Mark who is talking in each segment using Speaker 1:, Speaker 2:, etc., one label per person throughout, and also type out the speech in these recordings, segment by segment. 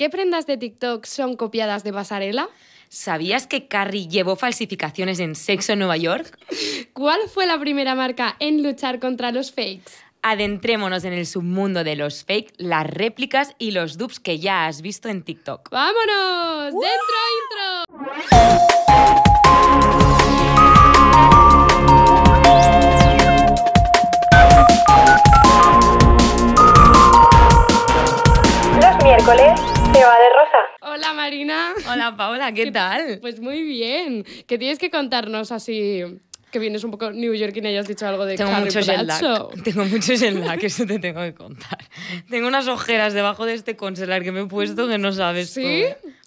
Speaker 1: ¿Qué prendas de TikTok son copiadas de pasarela?
Speaker 2: ¿Sabías que Carrie llevó falsificaciones en sexo en Nueva York?
Speaker 1: ¿Cuál fue la primera marca en luchar contra los fakes?
Speaker 2: Adentrémonos en el submundo de los fakes, las réplicas y los dupes que ya has visto en TikTok.
Speaker 1: ¡Vámonos! ¡Dentro intro! Hola, Paola, ¿qué, tal? Pues muy bien. ¿Qué tienes que contarnos así? Que vienes un poco New York y has dicho algo de Tengo mucho Tengo
Speaker 2: mucho lag, que eso te tengo que contar. Tengo unas ojeras debajo de este concealer que me he puesto que no sabes ¿Sí?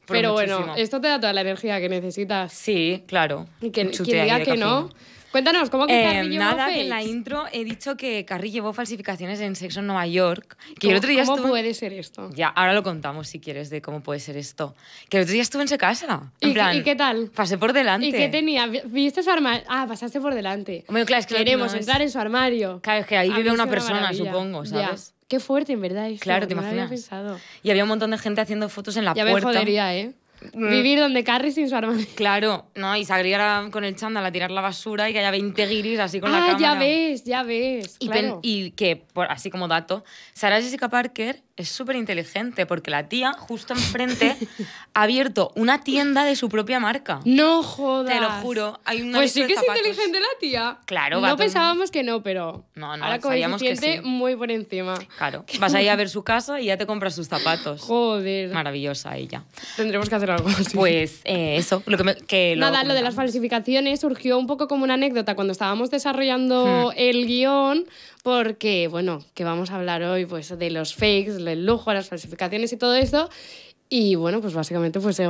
Speaker 2: Pero, bueno,
Speaker 1: esto te da toda la energía que necesitas. Sí, claro. Y que, diga que no... Cuéntanos, ¿cómo que em, Nada, en la intro
Speaker 2: he dicho que Carrie llevó falsificaciones en sexo en Nueva York. Que otro día ¿Cómo puede ser esto? Ya, ahora lo contamos si quieres de cómo puede ser esto. Que el otro día estuve en su casa. ¿Y, qué tal? Pasé por delante. ¿Y qué tenía?
Speaker 1: ¿Viste su armario? Ah, pasaste por delante. claro, es que Queremos entrar en su armario.
Speaker 2: Claro, es que ahí vive una persona, supongo, ¿sabes?
Speaker 1: Qué fuerte, en verdad. Eso. Claro, te imaginas.
Speaker 2: y había un montón de gente haciendo fotos en la puerta. Ya me jodería,
Speaker 1: ¿eh? Mm. Vivir donde Carrie sin su arma. Claro, ¿no? Y se
Speaker 2: con el chándal a tirar la basura y que haya 20 guiris así con la ah, ya
Speaker 1: ves, ya ves. Y,
Speaker 2: y que, por, así como dato, Sarah Jessica Parker es súper inteligente porque la tía justo enfrente ha abierto una tienda de su propia marca.
Speaker 1: No jodas. Te lo juro. Hay una pues sí que es inteligente la tía. Claro, No pensábamos que no, pero
Speaker 2: No, no, ahora sabíamos que
Speaker 1: muy por encima.
Speaker 2: Claro. Vas ahí a ver su casa y ya te compras sus zapatos. Joder, Maravillosa ella. tendremos que hacer algo Pues eh, eso, lo que, Nada, lo de las
Speaker 1: falsificaciones surgió un poco como una anécdota cuando estábamos desarrollando hmm. el guión, porque, bueno, que vamos a hablar hoy pues, de los fakes, del lujo, las falsificaciones y todo eso. Y bueno, pues básicamente pues,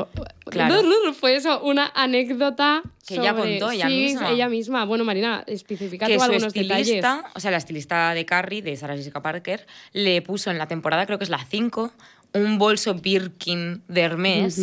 Speaker 1: claro. fue eso, una anécdota que ella contó ella sí, misma. ella misma. Bueno, Marina, especifica que tú algunos estilista, O sea, la
Speaker 2: estilista de Carrie, de Sarah Jessica Parker, le puso en la temporada, creo que es la 5, un bolso Birkin de Hermes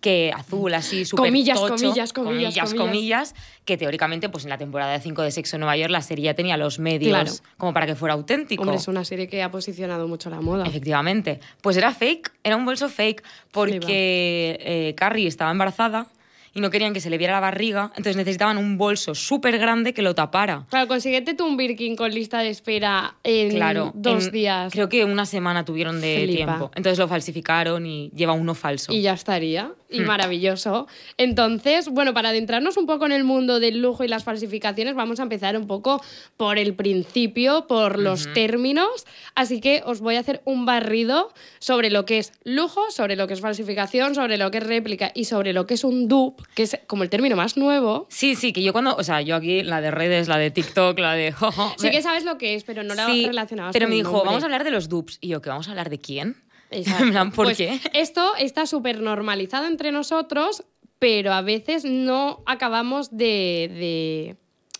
Speaker 2: que azul, así, súper comillas, comillas, comillas, comillas, comillas, que teóricamente pues en la temporada de 5 de Sexo en Nueva York la serie ya tenía los medios como para que fuera auténtico. Hombre, es una serie que ha posicionado mucho la moda. Efectivamente. Pues era fake, era un bolso fake, porque eh, Carrie estaba embarazada y no querían que se le viera la barriga, entonces necesitaban un bolso súper grande que lo tapara.
Speaker 1: Claro, consiguete tú un Birkin con lista de espera en claro, dos días.
Speaker 2: Creo que una semana tuvieron de tiempo. Entonces lo falsificaron y lleva uno falso. Y
Speaker 1: ya estaría y hmm. maravilloso. Entonces, bueno, para adentrarnos un poco en el mundo del lujo y las falsificaciones, vamos a empezar un poco por el principio, por los términos. Así que os voy a hacer un barrido sobre lo que es lujo, sobre lo que es falsificación, sobre lo que es réplica y sobre lo que es un dupe, que es como el término más nuevo.
Speaker 2: Sí, sí, que yo cuando, o sea, yo aquí la de redes, la de TikTok, la de... sí que sabes
Speaker 1: lo que es, pero no la sí, Pero me dijo, vamos a hablar
Speaker 2: de los dupes. Y yo, ¿que vamos a hablar de quién?
Speaker 1: ¿Por pues qué? Esto está súper normalizado entre nosotros, pero a veces no acabamos de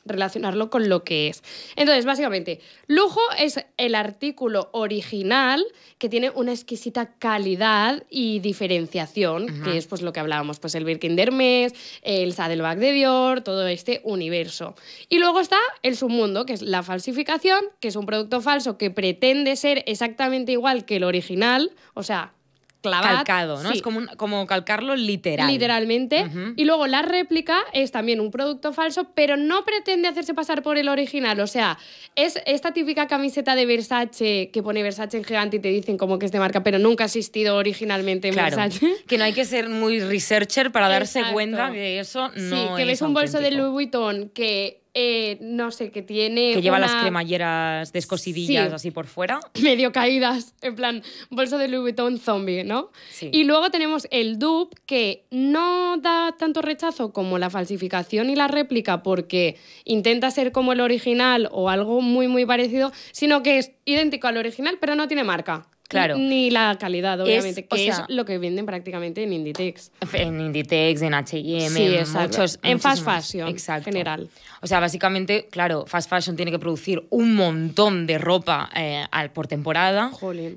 Speaker 1: relacionarlo con lo que es. Entonces, básicamente, lujo es el artículo original que tiene una exquisita calidad y diferenciación, que es pues lo que hablábamos, pues el Birkin de el Saddleback de Dior, todo este universo. Y luego está el submundo, que es la falsificación, que es un producto falso que pretende ser exactamente igual que el original, o sea, Calcado, ¿no? Es como,
Speaker 2: como calcarlo literal.
Speaker 1: Literalmente. Y luego la réplica es también un producto falso, pero no pretende hacerse pasar por el original. O sea, es esta típica camiseta de Versace que pone Versace en gigante y te dicen como que es de marca, pero nunca ha existido originalmente en Versace. Que no hay que ser muy researcher para darse cuenta que eso no. Sí, que es un bolso de Louis Vuitton que eh, no sé, que tiene. Que lleva las
Speaker 2: cremalleras descosidillas así por fuera.
Speaker 1: Medio caídas, en plan, bolso de Louis Vuitton zombie, ¿no? Y luego tenemos el dupe, que no da tanto rechazo como la falsificación y la réplica, porque intenta ser como el original o algo muy, muy parecido, sino que es idéntico al original, pero no tiene marca. Ni la calidad, obviamente, que es lo
Speaker 2: que venden prácticamente en Inditex. En Inditex, en H&M, muchos, en fast fashion en general. O sea, básicamente, claro, fast fashion tiene que producir un montón de ropa eh, por temporada.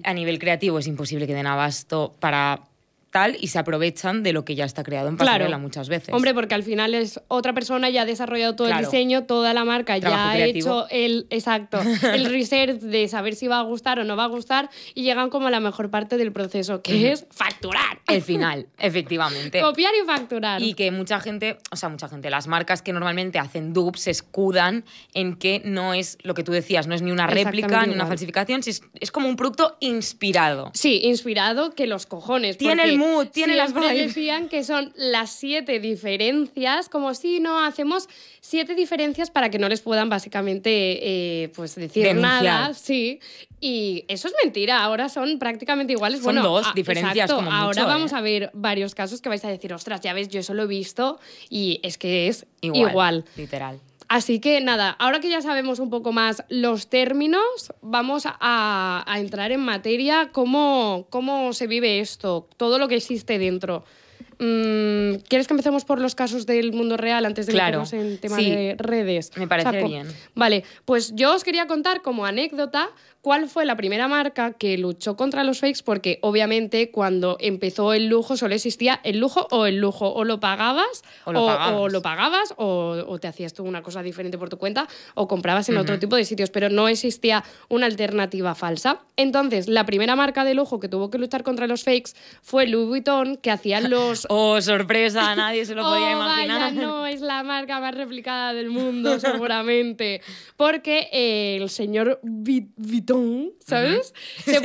Speaker 2: A nivel creativo es imposible que den abasto para tal y se aprovechan de lo que ya está creado en pasarela muchas veces. Hombre,
Speaker 1: porque al final es otra persona ya ha desarrollado todo el diseño, toda la marca ya ha hecho el exacto, el research de saber si va a gustar o no va a gustar y llegan como a la mejor parte del proceso, que es facturar. El final,
Speaker 2: efectivamente.
Speaker 1: Copiar y facturar. Y que mucha gente, o sea, mucha gente,
Speaker 2: las marcas que normalmente hacen dupes se escudan en que no es lo que tú decías, no es ni una réplica ni una falsificación, es, es como un producto inspirado. Sí, inspirado que los cojones. Tiene tienen tiene las decían
Speaker 1: que son las siete diferencias, como si no hacemos siete diferencias para que no les puedan básicamente eh, pues decir nada, sí. Y eso es mentira, ahora son prácticamente iguales. Son dos diferencias Ahora vamos ¿eh? a ver varios casos que vais a decir, ostras, ya ves, yo eso lo he visto y es que es igual. igual. Literal. Así que nada, ahora que ya sabemos un poco más los términos, vamos a, entrar en materia, cómo, se vive esto, todo lo que existe dentro. Mm, ¿Quieres que empecemos por los casos del mundo real antes de claro, en tema de redes? Me parece bien. Vale, pues yo os quería contar como anécdota cuál fue la primera marca que luchó contra los fakes, porque obviamente cuando empezó el lujo solo existía el lujo o el lujo, o lo pagabas o lo pagabas, o, te hacías tú una cosa diferente por tu cuenta o comprabas en otro tipo de sitios, pero no existía una alternativa falsa. Entonces, la primera marca de lujo que tuvo que luchar contra los fakes fue Louis Vuitton, que hacía los... ¡Oh, sorpresa! Nadie se lo podía oh, imaginar. Vaya, no es la marca más replicada del mundo, seguramente, porque el señor Vuitton ¿sabes? Se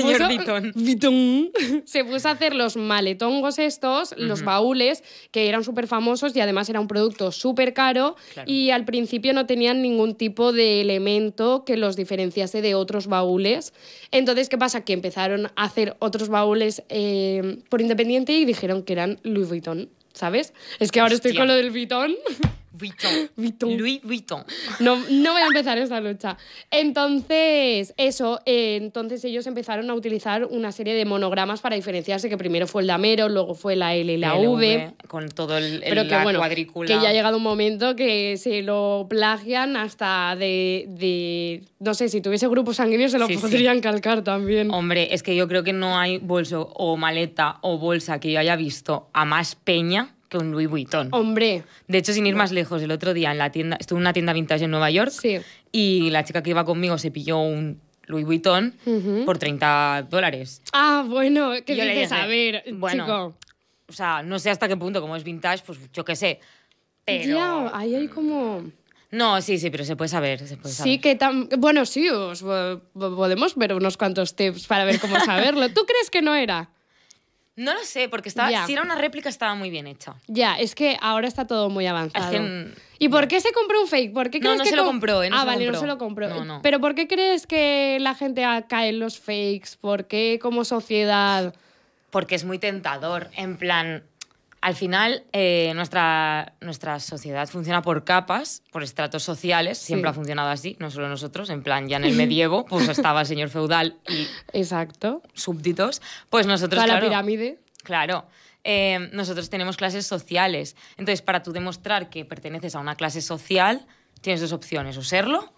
Speaker 1: puso, a hacer los maletongos estos, los baúles, que eran súper famosos y además era un producto súper caro y al principio no tenían ningún tipo de elemento que los diferenciase de otros baúles. Entonces, ¿qué pasa? Que empezaron a hacer otros baúles eh, por independiente y dijeron que eran Louis Vuitton, ¿sabes? Es que ahora estoy con lo del Vuitton.
Speaker 2: Vuitton. Vuitton. Louis Vuitton.
Speaker 1: No, no voy a empezar esta lucha. Entonces, eso, eh, entonces ellos empezaron a utilizar una serie de monogramas para diferenciarse, que primero fue el damero, luego fue la L y la v.
Speaker 2: Con todo el, pero que, cuadrícula. Que ya ha
Speaker 1: llegado un momento que se lo plagian hasta de... de no sé, si tuviese grupo sanguíneos se lo podrían
Speaker 2: calcar también. Hombre, es que yo creo que no hay bolso o maleta o bolsa que yo haya visto a más peña que un Louis Vuitton. Hombre. De hecho, sin ir más lejos, el otro día en la tienda, estuve en una tienda vintage en Nueva York y la chica que iba conmigo se pilló un Louis Vuitton por 30 dólares.
Speaker 1: Ah, bueno, que yo saber, bueno,
Speaker 2: chico. O sea, no sé hasta qué punto, como es vintage, pues yo qué sé. Pero...
Speaker 1: Ya, ahí hay como...
Speaker 2: No, sí, sí, pero se puede saber. sí,
Speaker 1: que tan. Bueno, sí, os podemos ver unos cuantos tips para ver cómo saberlo. ¿Tú crees que no era?
Speaker 2: No lo sé, porque estaba, si era una réplica estaba muy bien hecha.
Speaker 1: Ya, es que ahora está todo muy avanzado. ¿Y por qué se compró un fake? ¿Por no, no se lo compró. ah, vale, no se lo compró. Pero ¿por qué crees que la gente cae en los fakes? ¿Por qué como sociedad? Porque es muy tentador,
Speaker 2: en plan... Al final, eh, nuestra, nuestra sociedad funciona por capas, por estratos sociales, siempre ha funcionado así, no solo nosotros, en plan, ya en el medievo, pues estaba el señor feudal y Exacto. súbditos, pues nosotros... la
Speaker 1: pirámide.
Speaker 2: Claro. Eh, nosotros tenemos clases sociales. Entonces, para tú demostrar que perteneces a una clase social, tienes dos opciones, o serlo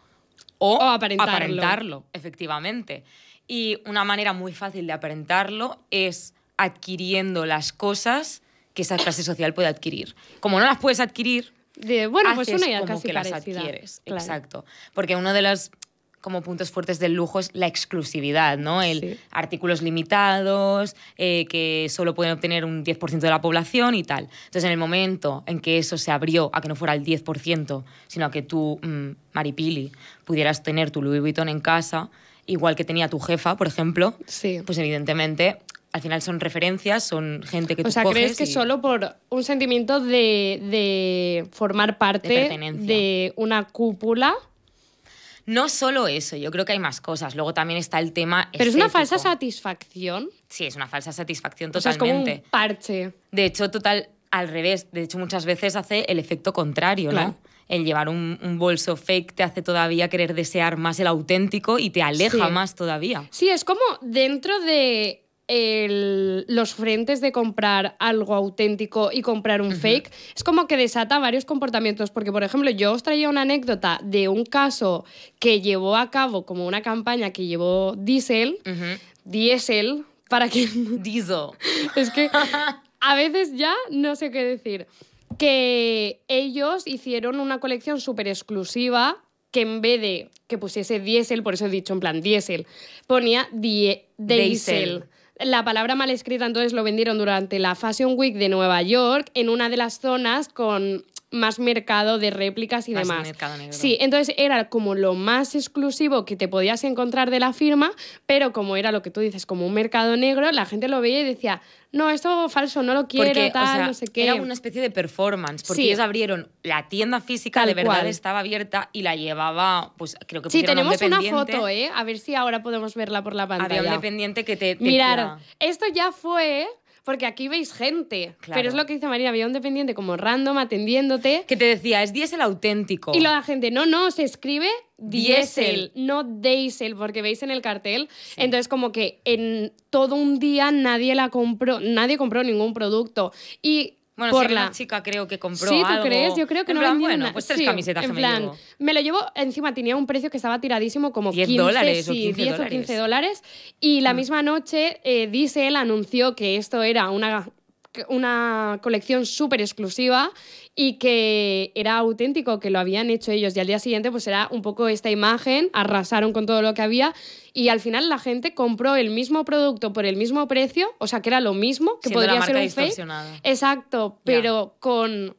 Speaker 2: o, o aparentarlo. aparentarlo, efectivamente. Y una manera muy fácil de aparentarlo es adquiriendo las cosas que esa clase social puede adquirir. Como no las puedes adquirir, de, bueno, pues una como que las adquieres. Exacto. Porque uno de los como puntos fuertes del lujo es la exclusividad, ¿no? El artículos limitados, eh, que solo pueden obtener un 10% de la población y tal. Entonces, en el momento en que eso se abrió a que no fuera el 10%, sino a que tú, mm, Maripili, pudieras tener tu Louis Vuitton en casa, igual que tenía tu jefa, por ejemplo, sí. pues evidentemente al final son referencias, son gente que tú O sea, ¿crees que solo
Speaker 1: por un sentimiento de, de formar parte de, una cúpula?
Speaker 2: No solo eso, yo creo que hay más cosas. Luego también está el tema. ¿Pero es una falsa satisfacción? Sí, es una falsa satisfacción totalmente. es como un parche. De hecho, total, al revés. De hecho, muchas veces hace el efecto contrario, ¿no? El llevar un, bolso fake te hace todavía querer desear más el auténtico y te aleja más todavía.
Speaker 1: Sí, es como dentro de los frentes de comprar algo auténtico y comprar un fake es como que desata varios comportamientos, porque por ejemplo yo os traía una anécdota de un caso que llevó a cabo como una campaña que llevó Diesel, Diesel, para que... Diesel. es que a veces ya no sé qué decir. Que ellos hicieron una colección súper exclusiva que en vez de que pusiese diésel, por eso he dicho en plan diésel, ponía diesel la palabra mal escrita entonces lo vendieron durante la Fashion Week de Nueva York en una de las zonas con más mercado de réplicas y más demás. Mercado negro. Sí, entonces era como lo más exclusivo que te podías encontrar de la firma, pero como era lo que tú dices, como un mercado negro, la gente lo veía y decía, no, esto falso, no lo quiero, tal, no sé qué. Era una
Speaker 2: especie de performance, porque ellos abrieron la tienda física, de verdad estaba abierta y la llevaba, pues creo que Sí, tenemos una foto,
Speaker 1: ¿eh? A ver si ahora podemos verla por la pantalla. Había un dependiente que te. te Mirar, esto ya fue porque aquí veis gente. Pero es lo que dice María, había un dependiente como random atendiéndote. Que te decía, es diésel auténtico. Y la gente, no, no, se escribe diésel, no diesel, porque veis en el cartel. Entonces, como que en todo un día nadie la compró, nadie compró ningún producto. Y bueno, por la... una chica
Speaker 2: creo que compró Sí, ¿tú crees? Yo creo que en no plan, Bueno, pues tres sí, camisetas en plan, me, llevo.
Speaker 1: me lo llevo, encima tenía un precio que estaba tiradísimo como 10 15, dólares sí, o 15 10 dólares. o 15 dólares. Y la mm. misma noche eh, Diesel anunció que esto era una una colección súper exclusiva y que era auténtico, que lo habían hecho ellos. Y al día siguiente, pues era un poco esta imagen, arrasaron con todo lo que había y al final la gente compró el mismo producto por el mismo precio, o sea, que era lo mismo, que podría ser un fake. Exacto, pero con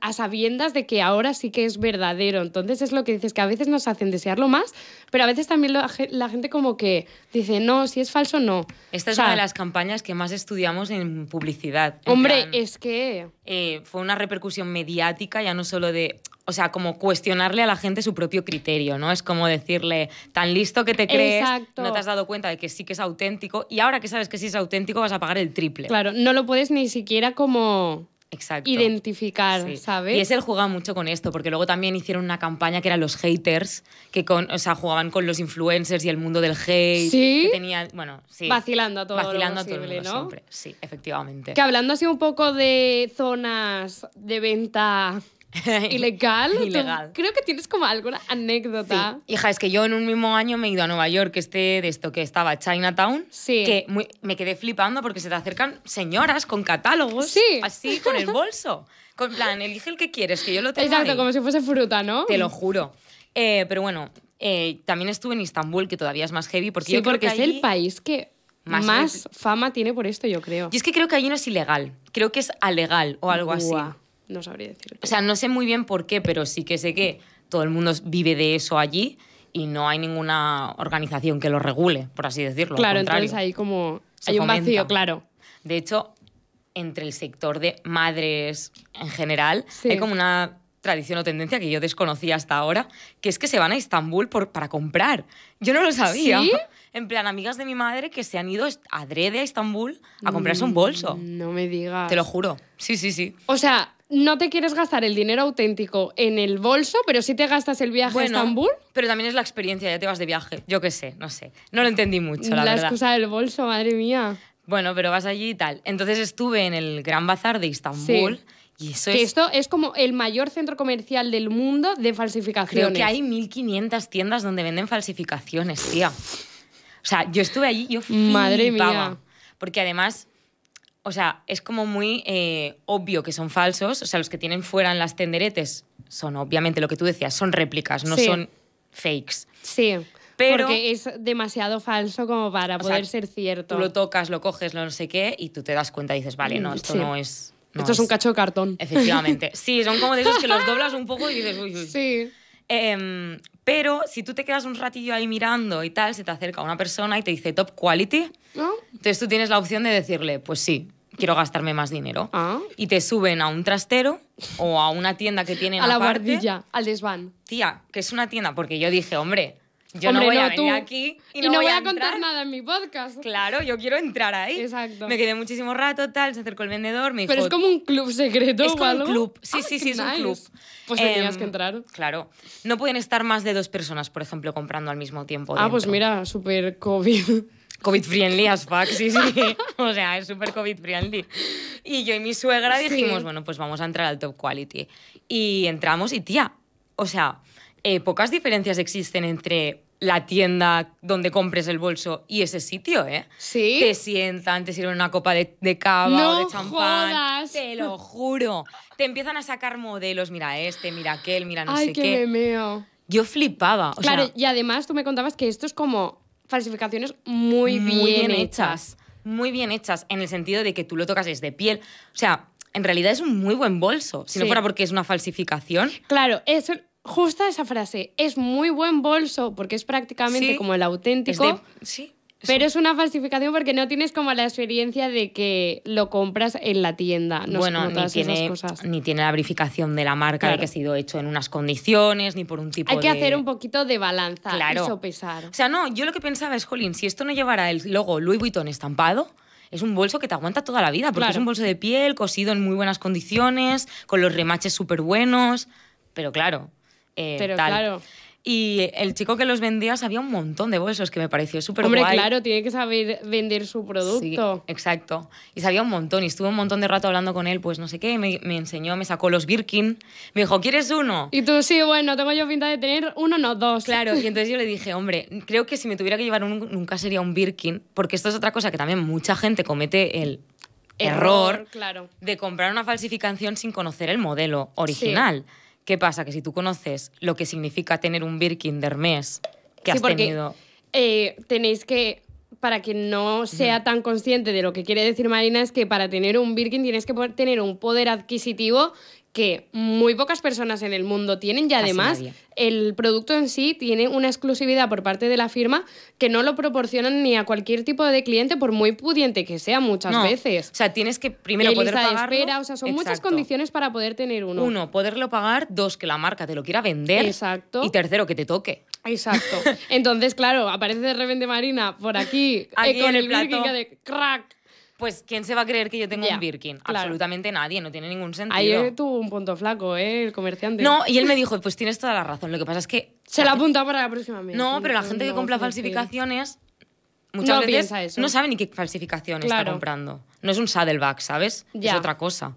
Speaker 1: a sabiendas de que ahora sí que es verdadero. Entonces es lo que dices, que a veces nos hacen desearlo más, pero a veces también la, gente como que dice, no, si es falso, no. Esta es una de las campañas que más estudiamos
Speaker 2: en publicidad. hombre, es que... Eh, fue una repercusión mediática, ya no solo de... O sea, como cuestionarle a la gente su propio criterio, ¿no? Es como decirle, tan listo que te crees, no te has dado cuenta de que sí que es auténtico y ahora que sabes que sí es auténtico vas a pagar el triple. Claro,
Speaker 1: no lo puedes ni siquiera como identificar, ¿sabes? Y es él jugaba mucho
Speaker 2: con esto, porque luego también hicieron una campaña que eran los haters, que con, o sea, jugaban con los influencers y el mundo del hate. Sí. Que tenían, bueno, sí. Vacilando a todo Vacilando a todo el mundo, ¿no? Sí, efectivamente. Que
Speaker 1: hablando así un poco de zonas de venta ¿Ilegal? Ilegal. Creo que tienes como alguna anécdota. Hija, es que yo en un mismo año me he
Speaker 2: ido a Nueva York, este de esto que estaba Chinatown, sí. que me quedé flipando porque se te acercan señoras con catálogos, sí. así con el bolso. Con plan, elige el que quieres, que yo lo tengo. Exacto, como
Speaker 1: si fuese fruta, ¿no? Te lo
Speaker 2: juro. Eh, pero bueno, eh, también estuve en Istambul, que todavía es más heavy, porque es el
Speaker 1: país que más, fama tiene por esto, yo creo. Y es que
Speaker 2: creo que allí no es ilegal, creo que es alegal o algo así.
Speaker 1: No sabría decirlo. O sea, no sé muy bien
Speaker 2: por qué, pero sí que sé que todo el mundo vive de eso allí y no hay ninguna organización que lo regule, por así decirlo. Claro, entonces ahí
Speaker 1: como hay un vacío, claro.
Speaker 2: De hecho, entre el sector de madres en general, hay como una tradición o tendencia que yo desconocía hasta ahora, que es que se van a Estambul por, para comprar. Yo no lo sabía. ¿Sí? En plan, amigas de mi madre que se han ido a adrede a Estambul a comprarse un mm, bolso. No me digas. Te lo juro. Sí, sí, sí.
Speaker 1: O sea, no te quieres gastar el dinero auténtico en el bolso, pero sí te gastas el viaje a Estambul.
Speaker 2: Pero también es la experiencia, ya te vas de viaje. Yo qué sé, no sé.
Speaker 1: No lo entendí mucho, la, verdad. La excusa del bolso, madre mía.
Speaker 2: Bueno, pero vas allí y tal. Entonces estuve en el Gran Bazar de Estambul. Y eso que esto
Speaker 1: es como el mayor centro comercial del mundo de falsificaciones. Creo que hay
Speaker 2: 1.500 tiendas donde venden falsificaciones, tía. O sea, yo estuve allí, yo flipaba. Madre mía. Porque además o sea, es como muy eh, obvio que son falsos. O sea, los que tienen fuera en las tenderetes son obviamente lo que tú decías, son réplicas, no son fakes.
Speaker 1: Sí. Pero, porque es demasiado falso como para poder ser cierto. Tú lo
Speaker 2: tocas, lo coges, lo no sé qué, y tú te das cuenta y dices, vale, no, mm, esto no es. esto es, un cacho
Speaker 1: de cartón. Efectivamente.
Speaker 2: Sí, son como de esos que los doblas un poco y dices, uy, uy. Sí. Em, pero si tú te quedas un ratillo ahí mirando y tal, se te acerca una persona y te dice top quality. Entonces tú tienes la opción de decirle, pues sí, quiero gastarme más dinero. Ah. Y te suben a un trastero o a una tienda que tienen A la guardilla,
Speaker 1: al desván. Tía,
Speaker 2: que es una tienda, porque yo dije, hombre, yo no voy a venir aquí
Speaker 1: y, no, voy, a, contar
Speaker 2: nada en mi podcast. Claro, yo quiero entrar ahí. Exacto. Me quedé muchísimo rato, tal, se acercó el vendedor, me dijo... Pero es como un club secreto, Es como un club. Sí, ah, sí, sí, es un club. Pues tenías em, que entrar. Claro. No pueden estar más de dos personas, por ejemplo, comprando al mismo tiempo. Ah, pues
Speaker 1: mira, súper COVID. COVID friendly as fuck, sí, sí.
Speaker 2: o sea, es súper COVID friendly. Y yo y mi suegra dijimos, bueno, pues vamos a entrar al top quality. Y entramos y tía, o sea, eh, pocas diferencias existen entre la tienda donde compres el bolso y ese sitio, ¿eh? Sí. Te sientan, te sirven una copa de, de cava o de champán. Te lo juro. Te empiezan a sacar modelos, mira este, mira aquel, mira no sé qué.
Speaker 1: qué. Yo flipaba. claro, y además tú me contabas que esto es como falsificaciones muy, bien, hechas.
Speaker 2: Muy bien hechas, en el sentido de que tú lo tocas es de piel. O sea, en realidad es un muy buen bolso. Si no fuera porque es una falsificación.
Speaker 1: Claro, eso justa esa frase. Es muy buen bolso porque es prácticamente como el auténtico. sí. Pero es una falsificación porque no tienes como la experiencia de que lo compras en la tienda. No bueno, ni tiene, cosas.
Speaker 2: ni tiene la verificación de la
Speaker 1: marca de que ha sido
Speaker 2: hecho en unas condiciones, ni por un tipo de... Hay que hacer un
Speaker 1: poquito de balanza claro. O sea, no,
Speaker 2: yo lo que pensaba es, jolín, si esto no llevara el logo Louis Vuitton estampado, es un bolso que te aguanta toda la vida, porque es un bolso de piel, cosido en muy buenas condiciones, con los remaches súper buenos, pero claro... Eh, Pero claro. Y el chico que los vendía sabía un montón de bolsos, que me pareció súper Hombre, claro,
Speaker 1: tiene que saber vender su producto. Sí, exacto. Y sabía un
Speaker 2: montón. Y estuve un montón de rato hablando con él, pues no sé qué. Me, me, enseñó, me sacó los Birkin. Me dijo, ¿quieres uno?
Speaker 1: Y tú, sí, bueno, tengo yo pinta de tener uno, no dos. Claro, y entonces yo le dije, hombre, creo que si
Speaker 2: me tuviera que llevar uno, nunca sería un Birkin. Porque esto es otra cosa que también mucha gente comete el error, claro. de comprar una falsificación sin conocer el modelo original. ¿Qué pasa? Que si tú conoces lo que significa tener un Birkin de Hermes que has tenido.
Speaker 1: Eh, tenéis que. Para que no sea tan consciente de lo que quiere decir Marina, es que para tener un Birkin tienes que tener un poder adquisitivo que muy pocas personas en el mundo tienen y además el producto en sí tiene una exclusividad por parte de la firma que no lo proporcionan ni a cualquier tipo de cliente por muy pudiente que sea muchas veces. O sea, tienes que primero poder pagarlo. espera, o sea, son muchas condiciones para poder tener uno. Uno, poderlo pagar, dos
Speaker 2: que la marca te lo quiera vender. Exacto. Y tercero que te toque.
Speaker 1: Exacto. Entonces, claro, aparece de repente Marina por aquí, eh, con el, el de crack pues ¿quién se va a creer
Speaker 2: que yo tengo un Birkin? Absolutamente nadie, no tiene ningún sentido. Ahí
Speaker 1: tuvo un punto flaco, ¿eh? El comerciante. No, y él me dijo, pues tienes toda la razón, lo que pasa es que... Se la apunta para la próxima vez. No, pero la gente que compra falsificaciones muchas no veces no sabe
Speaker 2: ni qué falsificación está comprando. No es un saddleback, ¿sabes? Es otra cosa.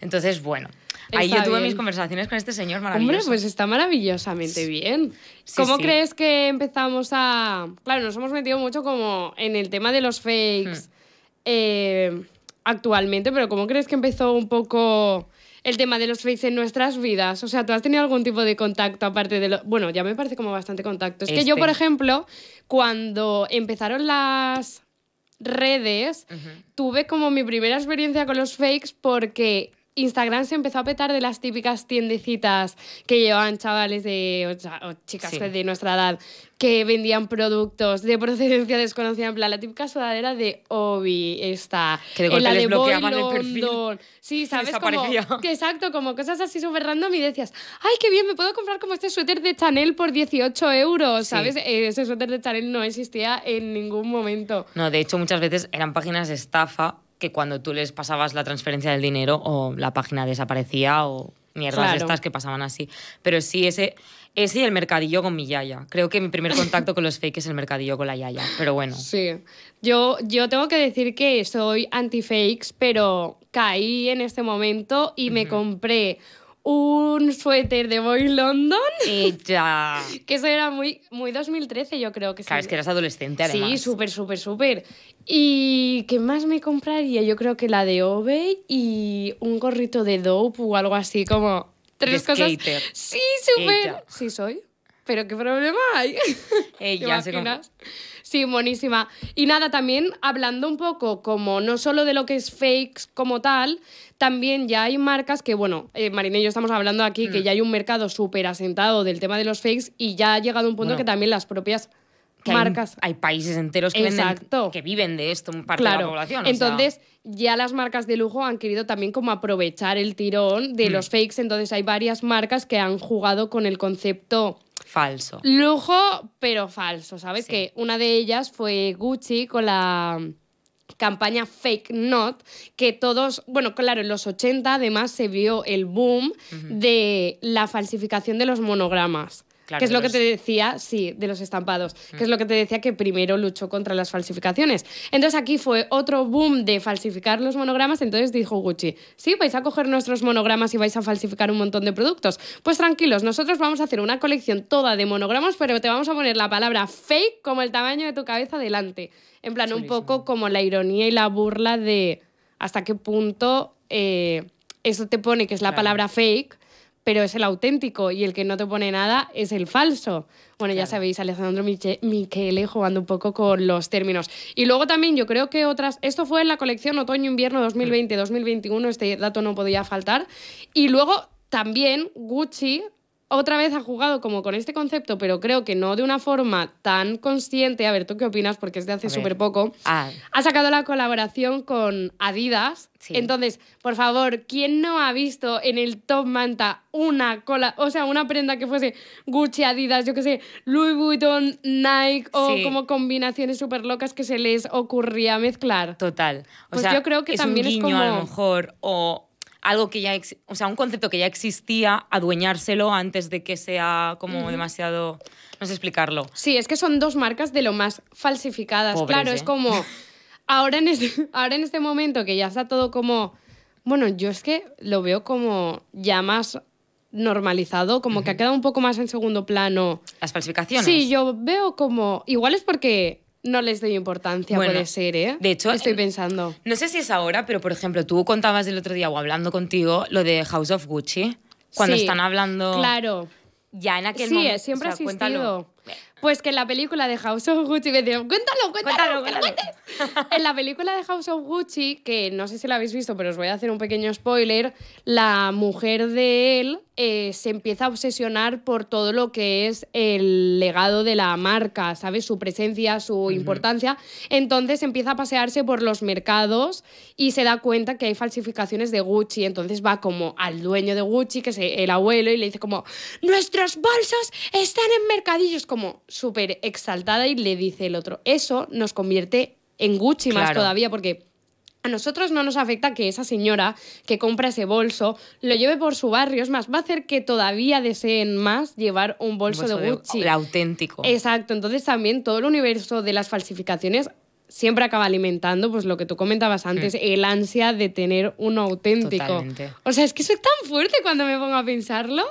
Speaker 2: Entonces, bueno. Ahí yo tuve mis
Speaker 1: conversaciones con este señor maravilloso. Hombre, pues está maravillosamente bien. ¿Cómo crees que empezamos a...? Claro, nos hemos metido mucho como en el tema de los fakes, hmm. Eh, actualmente, pero ¿cómo crees que empezó un poco el tema de los fakes en nuestras vidas? O sea, ¿tú has tenido algún tipo de contacto aparte de lo... Bueno, ya me parece como bastante contacto. Es que yo, este. por ejemplo, cuando empezaron las redes, tuve como mi primera experiencia con los fakes porque Instagram se empezó a petar de las típicas tiendecitas que llevaban chavales de, o, chicas de nuestra edad que vendían productos de procedencia desconocida, en plan la típica sudadera de Obi esta. que de la bloqueaban el perfil. Sí, sabes como que exacto, como cosas así súper random y decías, "Ay, qué bien, me puedo comprar como este suéter de Chanel por 18 euros", ¿sabes? Eh, ese suéter de Chanel no existía en ningún momento.
Speaker 2: No, de hecho muchas veces eran páginas de estafa que cuando tú les pasabas la transferencia del dinero o la página desaparecía o mierdas estas que pasaban así. Pero sí, ese, ese y el mercadillo con mi yaya. Creo que mi primer contacto con los fakes es el mercadillo
Speaker 1: con la yaya, pero bueno. Sí, yo, yo tengo que decir que soy anti-fakes, pero caí en este momento y me compré un suéter de Boy London. Y ya. que eso era muy, muy 2013, yo creo que Claro, es que eras adolescente, además. Sí, súper, súper, súper. ¿Y qué más me compraría? Yo creo que la de Ove y un gorrito de Dope o algo así, como tres cosas. Skater. Sí, súper. Sí, soy. Pero qué problema hay. Ella, Sí, buenísima. Y nada, también hablando un poco como no solo de lo que es fakes como tal, también ya hay marcas que, bueno, eh, y yo estamos hablando aquí que mm. ya hay un mercado súper asentado del tema de los fakes y ya ha llegado un punto que también las propias marcas. Hay, países enteros que,
Speaker 2: que, viven de esto, parte de la población. Entonces,
Speaker 1: ya las marcas de lujo han querido también como aprovechar el tirón de mm. los fakes. Entonces, hay varias marcas que han jugado con el concepto Falso. Lujo, pero falso, ¿sabes? Que una de ellas fue Gucci con la campaña Fake Not, que todos, bueno, claro, en los 80 además se vio el boom de la falsificación de los monogramas que es lo que te decía, sí, de los estampados, que es mm. lo que te decía que primero luchó contra las falsificaciones. Entonces aquí fue otro boom de falsificar los monogramas, entonces dijo Gucci, sí, vais a coger nuestros monogramas y vais a falsificar un montón de productos. Pues tranquilos, nosotros vamos a hacer una colección toda de monogramas, pero te vamos a poner la palabra fake como el tamaño de tu cabeza delante. En plan, un poco como la ironía y la burla de hasta qué punto eh, eso te pone que es la palabra fake pero es el auténtico y el que no te pone nada es el falso. Bueno, ya sabéis, Alejandro Michele jugando un poco con los términos. Y luego también yo creo que otras, esto fue en la colección Otoño-Invierno 2020-2021, este dato no podía faltar. Y luego también Gucci otra vez ha jugado como con este concepto, pero creo que no de una forma tan consciente. A ver, ¿tú qué opinas? Porque es de hace súper poco. Ah. Ha sacado la colaboración con Adidas. Entonces, por favor, ¿quién no ha visto en el top manta una cola, o sea, una prenda que fuese Gucci, Adidas, yo qué sé, Louis Vuitton, Nike o como combinaciones súper locas que se les ocurría mezclar? Total. pues yo creo que también es como... a lo
Speaker 2: mejor o algo que ya, o sea, un concepto que ya existía, adueñárselo antes de que sea como demasiado, no sé explicarlo.
Speaker 1: Sí, es que son dos marcas de lo más falsificadas. claro, es ¿eh? como ahora en, este, ahora en este momento que ya está todo como, bueno, yo es que lo veo como ya más normalizado, como que ha quedado un poco más en segundo plano. Las falsificaciones. Sí, yo veo como, igual es porque no les doy importancia, puede ser, ¿eh? De hecho, estoy pensando. No sé si es ahora, pero por
Speaker 2: ejemplo, tú contabas el otro día o hablando contigo lo de House of Gucci,
Speaker 1: cuando están hablando. Claro. Ya en aquel momento. Sí, siempre o sea, pues que en la película de House of Gucci, me cuéntalo, cuéntalo, En la película de House of Gucci, que no sé si la habéis visto, pero os voy a hacer un pequeño spoiler, la mujer de él eh, se empieza a obsesionar por todo lo que es el legado de la marca, ¿sabes? Su presencia, su importancia. Entonces empieza a pasearse por los mercados y se da cuenta que hay falsificaciones de Gucci. Entonces va como al dueño de Gucci, que es el abuelo, y le dice como, nuestros bolsos están en mercadillos, como súper exaltada y le dice el otro. Eso nos convierte en Gucci más todavía porque... A nosotros no nos afecta que esa señora que compra ese bolso lo lleve por su barrio. Es más, va a hacer que todavía deseen más llevar un bolso, de Gucci. auténtico. Exacto. Entonces también todo el universo de las falsificaciones siempre acaba alimentando, pues lo que tú comentabas antes, mm. el ansia de tener uno auténtico. Totalmente. O sea, es que es tan fuerte cuando me pongo a pensarlo.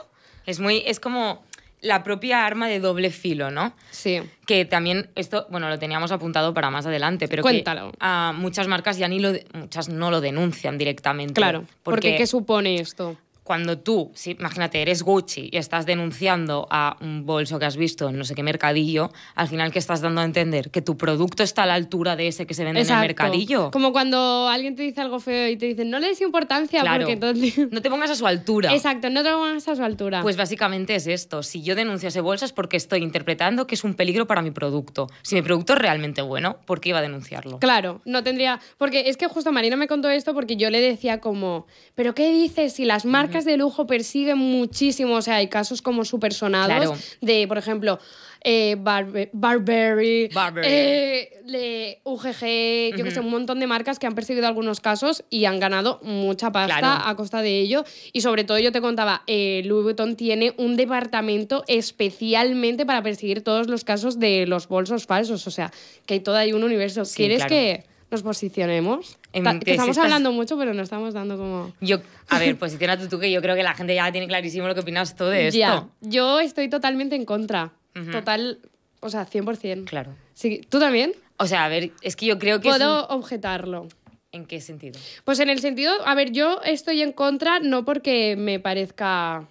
Speaker 2: Es muy, es como la propia arma de doble filo, ¿no? Sí. Que también esto, bueno, lo teníamos apuntado para más adelante, pero que a muchas marcas ya ni lo, muchas no lo denuncian directamente. Claro, porque, qué ¿qué supone esto? cuando tú, si, imagínate, eres Gucci y estás denunciando a un bolso que has visto en no sé qué mercadillo, al final que estás dando a entender que tu producto está a la altura de ese que se vende en el mercadillo. Como
Speaker 1: cuando alguien te dice algo feo y te dicen, no le des importancia porque No te pongas a su altura. Exacto, no te pongas a su altura. Pues
Speaker 2: básicamente es esto. Si yo denuncio ese bolso es porque estoy interpretando que es un peligro para mi producto. Si mi producto es realmente bueno, ¿por qué iba a denunciarlo?
Speaker 1: Claro, no tendría... Porque es que justo Marina me contó esto porque yo le decía como, ¿pero qué dices si las marcas de lujo persiguen muchísimo, o sea, hay casos como Supersonados de, por ejemplo, eh, Barberry, eh, UGG, yo que sé, un montón de marcas que han perseguido algunos casos y han ganado mucha pasta a costa de ello. Y sobre todo yo te contaba, eh, Louis Vuitton tiene un departamento especialmente para perseguir todos los casos de los bolsos falsos, o sea, que todo hay un universo. ¿Quieres que nos posicionemos. estamos hablando mucho, pero no estamos dando como.
Speaker 2: Yo, a ver, posiciona tú, que yo creo que la gente ya tiene clarísimo lo que opinas tú de esto. Ya,
Speaker 1: yo estoy totalmente en contra. Total, o sea, 100%. Claro. Sí, ¿Tú también? O
Speaker 2: sea, a ver, es que yo creo que. Puedo objetarlo. ¿En qué sentido?
Speaker 1: Pues en el sentido, a ver, yo estoy en contra no porque me parezca.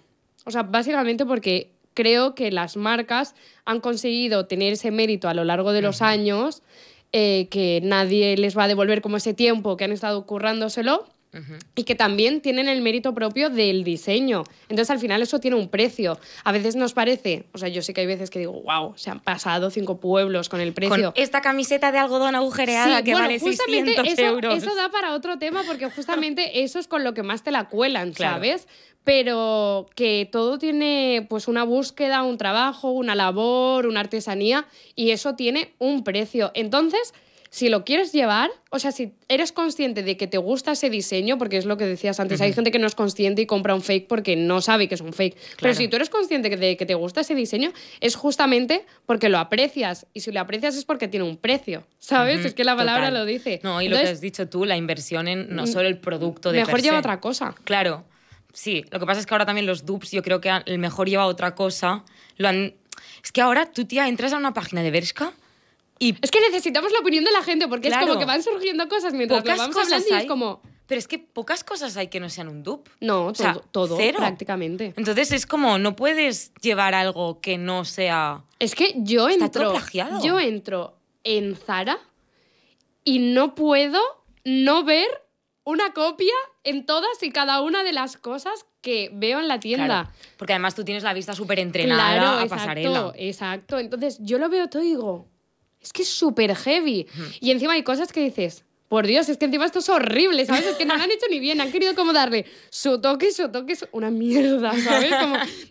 Speaker 1: O sea, básicamente porque creo que las marcas han conseguido tener ese mérito a lo largo de los años eh, que nadie les va a devolver como ese tiempo que han estado currándoselo y que también tienen el mérito propio del diseño. Entonces, al final, eso tiene un precio. A veces nos parece, o sea, yo sé que hay veces que digo, wow, se han pasado cinco pueblos con el precio. Con esta camiseta de algodón agujereada que vale 600 eso, justamente Eso da para otro tema, porque justamente eso es con lo que más te la cuelan, ¿sabes? Pero que todo tiene pues una búsqueda, un trabajo, una labor, una artesanía, y eso tiene un precio. Entonces, si lo quieres llevar, o sea, si eres consciente de que te gusta ese diseño, porque es lo que decías antes, hay gente que no es consciente y compra un fake porque no sabe que es un fake. Pero si tú eres consciente de que te gusta ese diseño, es justamente porque lo aprecias. Y si lo aprecias es porque tiene un precio, ¿sabes? Es que la palabra lo dice. No, y lo que has
Speaker 2: dicho tú, la inversión en no mm, solo el producto de. Mejor lleva otra cosa. Claro. Sí, lo que pasa es que ahora también los dupes, yo creo que el mejor lleva otra cosa. Lo Es que ahora tú, tía, entras a una página de Bershka es que necesitamos la opinión de la gente porque es como que van
Speaker 1: surgiendo cosas mientras lo vamos hablando y es como... Pero es que pocas cosas hay que
Speaker 2: no sean un dupe.
Speaker 1: No, todo, prácticamente.
Speaker 2: Entonces es como, no puedes llevar algo que no sea...
Speaker 1: Es que yo entro... Yo entro en Zara y no puedo no ver una copia en todas y cada una de las cosas que veo en la tienda. porque además tú tienes la vista súper entrenada a exacto, Exacto. Entonces yo lo veo todo y digo, es que es súper heavy. Y encima hay cosas que dices, por Dios, es que encima esto es horrible, ¿sabes? Es que no lo han hecho ni bien, han querido como darle su toque, su toque, es una mierda, ¿sabes?